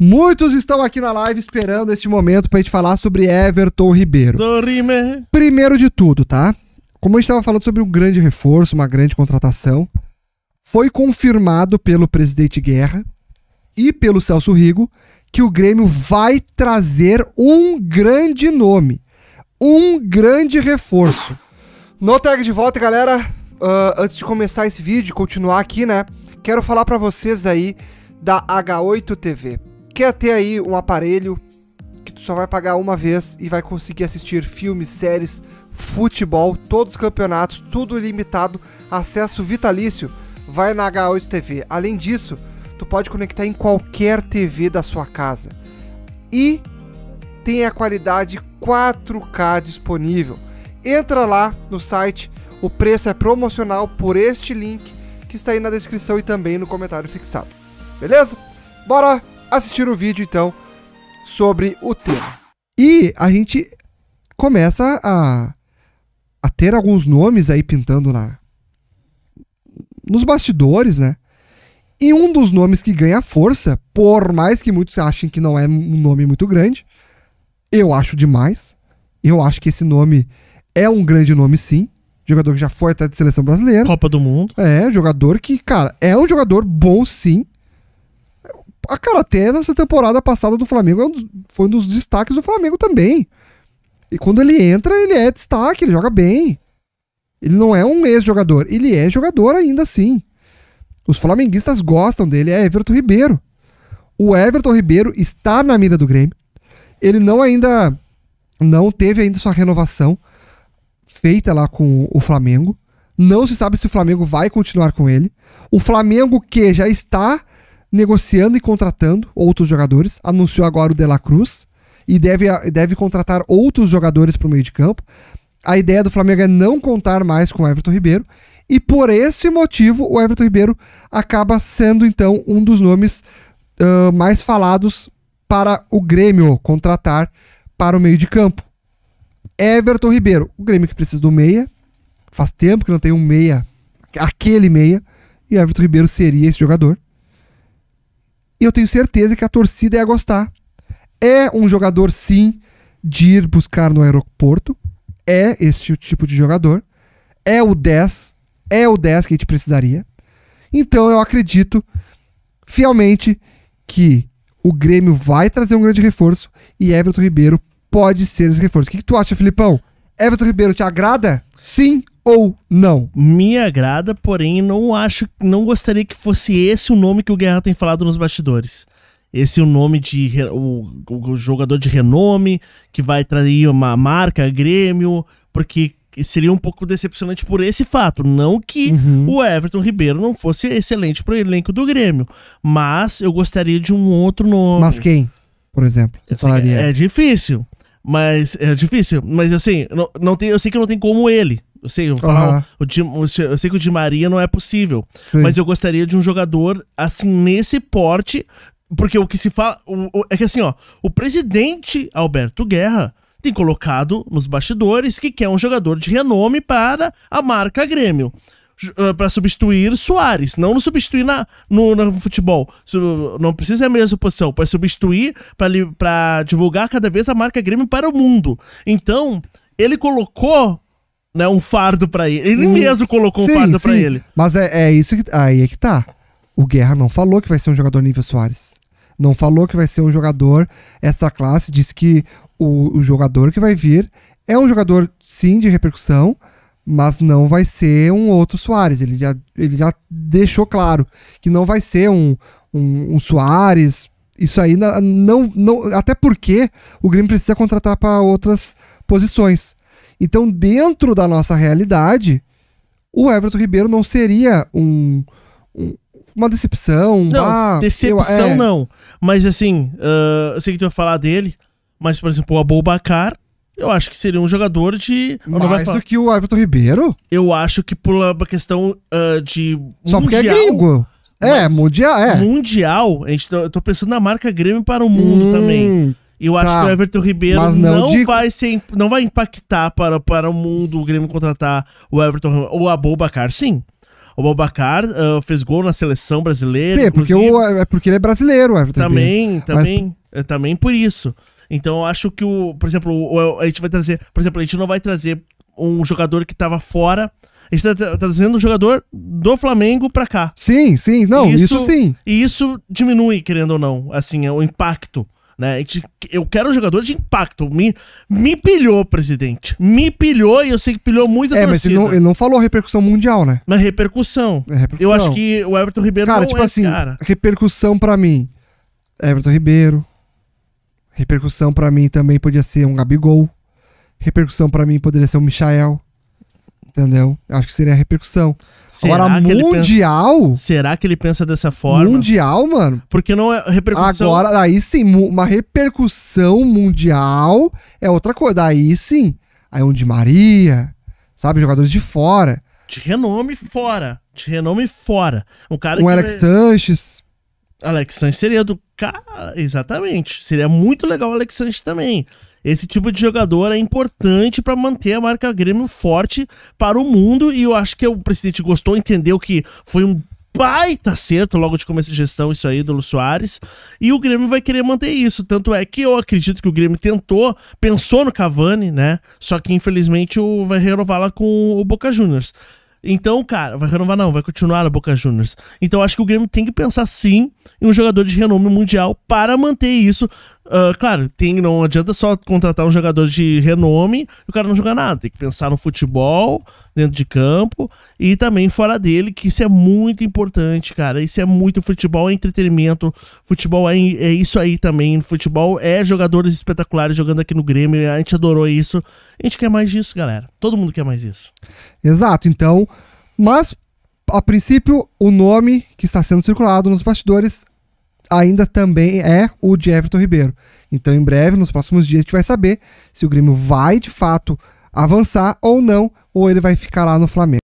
Muitos estão aqui na live esperando este momento pra gente falar sobre Everton Ribeiro. Dorime. Primeiro de tudo, tá? Como a gente estava falando sobre um grande reforço, uma grande contratação, foi confirmado pelo presidente Guerra e pelo Celso Rigo que o Grêmio vai trazer um grande nome, um grande reforço. No tag de volta, galera, uh, antes de começar esse vídeo, continuar aqui, né? Quero falar para vocês aí da H8 TV quer ter aí um aparelho que tu só vai pagar uma vez e vai conseguir assistir filmes, séries, futebol, todos os campeonatos, tudo limitado, acesso vitalício, vai na H8 TV. Além disso, tu pode conectar em qualquer TV da sua casa. E tem a qualidade 4K disponível. Entra lá no site, o preço é promocional por este link que está aí na descrição e também no comentário fixado. Beleza? Bora assistir o vídeo então sobre o tema. E a gente começa a, a ter alguns nomes aí pintando na nos bastidores, né? E um dos nomes que ganha força, por mais que muitos achem que não é um nome muito grande, eu acho demais. Eu acho que esse nome é um grande nome, sim. Jogador que já foi até de seleção brasileira. Copa do Mundo. É, jogador que, cara, é um jogador bom, sim a Karatê nessa temporada passada do Flamengo é foi um dos destaques do Flamengo também. E quando ele entra, ele é destaque, ele joga bem. Ele não é um ex-jogador, ele é jogador ainda assim. Os flamenguistas gostam dele, é Everton Ribeiro. O Everton Ribeiro está na mira do Grêmio. Ele não ainda não teve ainda sua renovação feita lá com o Flamengo. Não se sabe se o Flamengo vai continuar com ele. O Flamengo que já está negociando e contratando outros jogadores. Anunciou agora o De La Cruz e deve, deve contratar outros jogadores para o meio de campo. A ideia do Flamengo é não contar mais com o Everton Ribeiro. E por esse motivo, o Everton Ribeiro acaba sendo, então, um dos nomes uh, mais falados para o Grêmio contratar para o meio de campo. Everton Ribeiro, o Grêmio que precisa do meia. Faz tempo que não tem um meia, aquele meia. E Everton Ribeiro seria esse jogador. E eu tenho certeza que a torcida ia gostar. É um jogador, sim, de ir buscar no aeroporto. É este tipo de jogador. É o 10. É o 10 que a gente precisaria. Então eu acredito fielmente que o Grêmio vai trazer um grande reforço e Everton Ribeiro pode ser esse reforço. O que, que tu acha, Filipão? Everton Ribeiro te agrada? Sim ou não? Me agrada, porém não acho, não gostaria que fosse esse o nome que o Guerra tem falado nos bastidores. Esse é o nome de o, o jogador de renome que vai trair uma marca, Grêmio, porque seria um pouco decepcionante por esse fato. Não que uhum. o Everton Ribeiro não fosse excelente para o elenco do Grêmio, mas eu gostaria de um outro nome. Mas quem, por exemplo? Assim, é difícil, mas é difícil. Mas assim, não, não tem, eu sei que não tem como ele. Eu sei, eu, vou falar, uhum. o Di, eu sei que o Di Maria não é possível. Sim. Mas eu gostaria de um jogador, assim, nesse porte. Porque o que se fala. O, o, é que assim, ó, o presidente Alberto Guerra tem colocado nos bastidores que quer um jogador de renome para a marca Grêmio. Ah, para substituir Soares, não no substituir na, no, no futebol. Não precisa a mesma posição, para substituir, para divulgar cada vez a marca Grêmio para o mundo. Então, ele colocou né, um fardo para ele. Ele hum. mesmo colocou sim, um fardo para ele. Mas é, é isso que. Aí é que tá. O Guerra não falou que vai ser um jogador nível Soares. Não falou que vai ser um jogador extra classe. Disse que o, o jogador que vai vir é um jogador, sim, de repercussão, mas não vai ser um outro Soares. Ele já, ele já deixou claro que não vai ser um, um, um Soares. Isso aí não, não. Até porque o Grêmio precisa contratar para outras posições. Então, dentro da nossa realidade, o Everton Ribeiro não seria um, um uma decepção. Não, ah, decepção eu, é... não. Mas assim, uh, eu sei que tu vai falar dele, mas, por exemplo, o Aboubacar, eu acho que seria um jogador de. Mais do que o Everton Ribeiro? Eu acho que por uma questão uh, de. Só mundial, porque é gringo. É, mundial, é. Mundial, a gente, tá, eu tô pensando na marca Grêmio para o mundo hum, também. Eu acho tá. que o Everton Ribeiro não, não, de... vai ser, não vai impactar para, para o mundo o Grêmio contratar o Everton ou a Bobacar, sim. O Bobacar uh, fez gol na seleção brasileira. Sim, é porque o, é porque ele é brasileiro, o Everton Também, Ribeiro. também. Mas... Eh, também por isso. Então eu acho que o. Por exemplo, o, a gente vai trazer. Por exemplo, a gente não vai trazer um jogador que estava fora a gente tá trazendo um jogador do Flamengo pra cá. Sim, sim. Não, isso, isso, sim. E isso diminui, querendo ou não, assim, o impacto. Né? Eu quero um jogador de impacto. Me, me pilhou, presidente. Me pilhou e eu sei que pilhou muito a é, torcida. mas ele não, ele não falou repercussão mundial, né? Mas repercussão. É repercussão. Eu acho que o Everton Ribeiro cara, não tipo é assim, cara. repercussão para mim. Everton Ribeiro. Repercussão para mim também podia ser um Gabigol. Repercussão para mim poderia ser um Michael. Entendeu? Acho que seria a repercussão. Será Agora, mundial. Pensa... será que ele pensa dessa forma? Mundial, mano. Porque não é repercussão. Agora, aí sim, uma repercussão mundial é outra coisa. Aí sim. Aí onde Maria, sabe? Jogadores de fora. De renome fora. De renome fora. Um cara. Um Alex é- Sanches. Alex Sanches seria do cara. Exatamente. Seria muito legal o Alex Sanches também. Esse tipo de jogador é importante para manter a marca Grêmio forte para o mundo e eu acho que o presidente gostou, entendeu que foi um baita acerto logo de começo de gestão isso aí do Lu Soares. E o Grêmio vai querer manter isso. Tanto é que eu acredito que o Grêmio tentou, pensou no Cavani, né? Só que infelizmente o vai renovar lá com o Boca Juniors. Então, cara, vai renovar não, vai continuar a Boca Juniors. Então acho que o Grêmio tem que pensar sim em um jogador de renome mundial para manter isso Uh, claro, tem, não adianta só contratar um jogador de renome e o cara não jogar nada. Tem que pensar no futebol, dentro de campo e também fora dele, que isso é muito importante, cara. Isso é muito futebol, é entretenimento. Futebol é, é isso aí também. Futebol é jogadores espetaculares jogando aqui no Grêmio. A gente adorou isso. A gente quer mais disso, galera. Todo mundo quer mais isso. Exato, então. Mas, a princípio, o nome que está sendo circulado nos bastidores ainda também é o de Everton Ribeiro. Então, em breve, nos próximos dias, a gente vai saber se o Grêmio vai de fato avançar ou não, ou ele vai ficar lá no Flamengo.